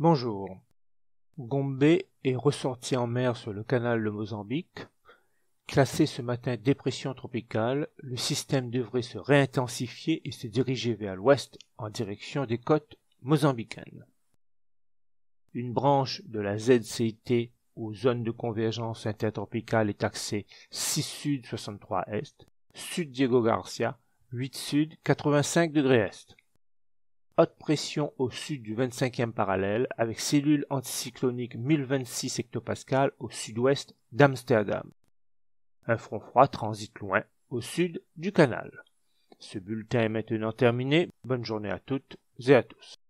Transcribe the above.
Bonjour. Gombe est ressorti en mer sur le canal de Mozambique. Classé ce matin dépression tropicale, le système devrait se réintensifier et se diriger vers l'ouest en direction des côtes mozambicaines. Une branche de la ZCIT aux zones de convergence intertropicale est axée 6 sud 63 est, sud Diego Garcia, 8 sud 85 degrés est. Haute pression au sud du 25e parallèle avec cellule anticyclonique 1026 hectopascal au sud-ouest d'Amsterdam. Un front froid transite loin au sud du canal. Ce bulletin est maintenant terminé. Bonne journée à toutes et à tous.